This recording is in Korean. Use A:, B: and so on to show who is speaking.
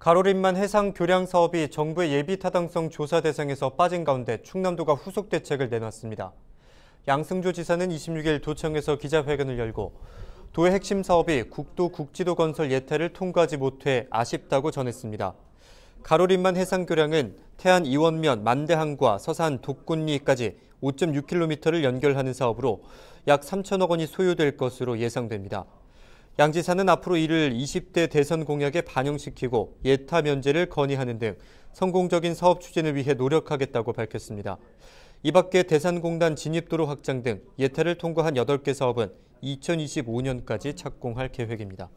A: 가로림만 해상 교량 사업이 정부의 예비 타당성 조사 대상에서 빠진 가운데 충남도가 후속 대책을 내놨습니다. 양승조 지사는 26일 도청에서 기자회견을 열고 도의 핵심 사업이 국도 국지도 건설 예태를 통과하지 못해 아쉽다고 전했습니다. 가로림만 해상 교량은 태안 이원면 만대항과 서산 독군리까지 5.6km를 연결하는 사업으로 약 3천억 원이 소요될 것으로 예상됩니다. 양 지사는 앞으로 이를 20대 대선 공약에 반영시키고 예타 면제를 건의하는 등 성공적인 사업 추진을 위해 노력하겠다고 밝혔습니다. 이 밖에 대산공단 진입도로 확장 등 예타를 통과한 8개 사업은 2025년까지 착공할 계획입니다.